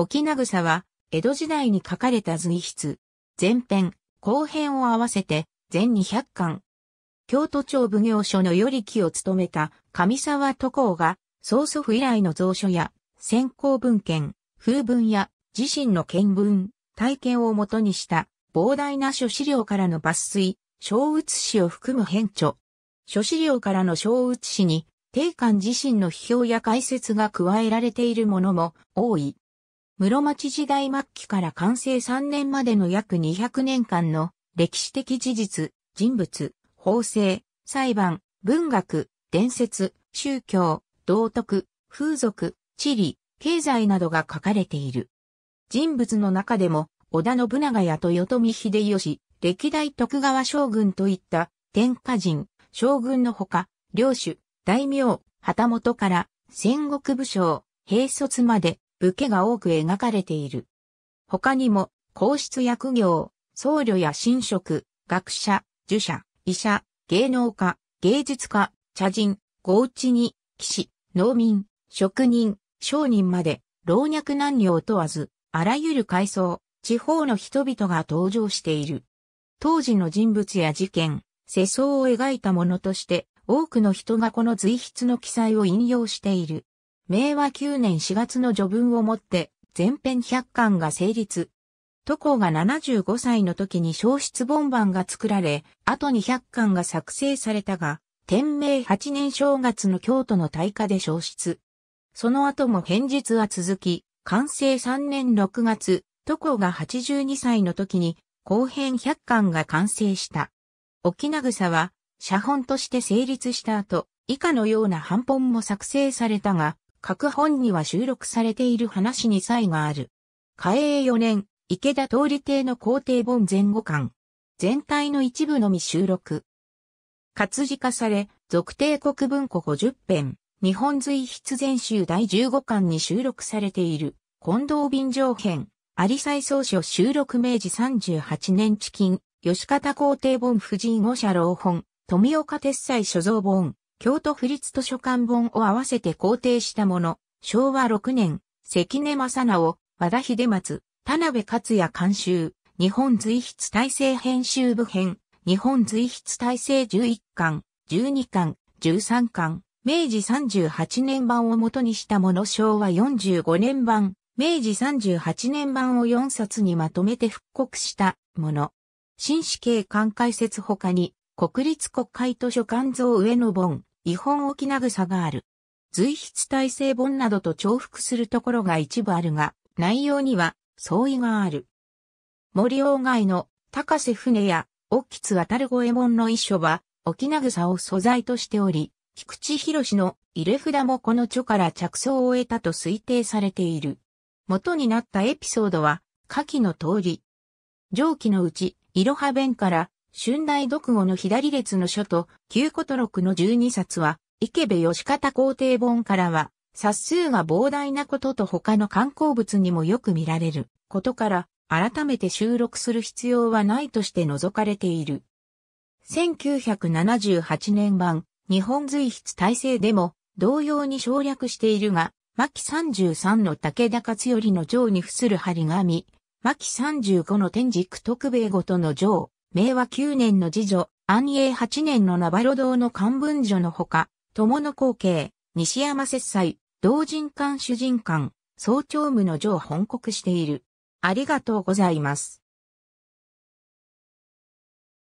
沖名草は、江戸時代に書かれた随筆、前編、後編を合わせて、全200巻。京都町奉行所のり木を務めた上沢渡航が、曽祖父以来の蔵書や、先行文献、風文や、自身の見聞、体験をもとにした、膨大な書資料からの抜粋、小写しを含む編著。書資料からの小写しに、定官自身の批評や解説が加えられているものも多い。室町時代末期から完成3年までの約200年間の歴史的事実、人物、法制、裁判、文学、伝説、宗教、道徳、風俗、地理、経済などが書かれている。人物の中でも、織田信長や豊臣秀吉、歴代徳川将軍といった天下人、将軍のほか、領主、大名、旗本から戦国武将、兵卒まで武家が多く描かれている。他にも、皇室役業、僧侶や神職、学者、儒者、医者、芸能家、芸術家、茶人、豪地に、騎士、農民、職人、商人まで、老若男女を問わず、あらゆる階層、地方の人々が登場している。当時の人物や事件、世相を描いたものとして、多くの人がこの随筆の記載を引用している。明和9年4月の序文をもって全編100巻が成立。都校が75歳の時に消失本番が作られ、後に100巻が作成されたが、天明8年正月の京都の大火で消失。その後も編日は続き、完成3年6月、都校が82歳の時に、後編100巻が完成した。沖名草は、写本として成立した後、以下のような版本も作成されたが、各本には収録されている話に差異がある。嘉永4年、池田通り邸の皇帝本前後巻。全体の一部のみ収録。活字化され、俗帝国文庫50編、日本随筆全集第15巻に収録されている、近藤便上編、有リサ総書収録明治38年地金、吉方皇帝本夫人五社老本、富岡鉄斎所蔵本、京都府立図書館本を合わせて肯定したもの、昭和6年、関根正直、和田秀松、田辺克也監修、日本随筆体制編集部編、日本随筆体制11巻、12巻、13巻、明治38年版を元にしたもの昭和45年版、明治38年版を4冊にまとめて復刻したもの。新死刑官解説他に、国立国会図書館像上の本、日本沖な草がある。随筆体制本などと重複するところが一部あるが、内容には相違がある。森鴎外の高瀬船や、沖津渡る五右衛門の遺書は、沖な草を素材としており、菊池博の入れ札もこの著から着想を得たと推定されている。元になったエピソードは、下記の通り。上記のうち、いろは弁から、春代読語の左列の書と、旧古都録の12冊は、池部義方皇帝本からは、冊数が膨大なことと他の観光物にもよく見られることから、改めて収録する必要はないとして除かれている。1978年版、日本随筆体制でも、同様に省略しているが、牧33の武田勝頼の城に付する張り紙、牧35の天竺徳兵衛ごとの城、明和9年の次女、安永8年のナバロ堂の漢文書のほか、友の光景、西山節祭、同人館主人館、総長務の上を本国している。ありがとうございます。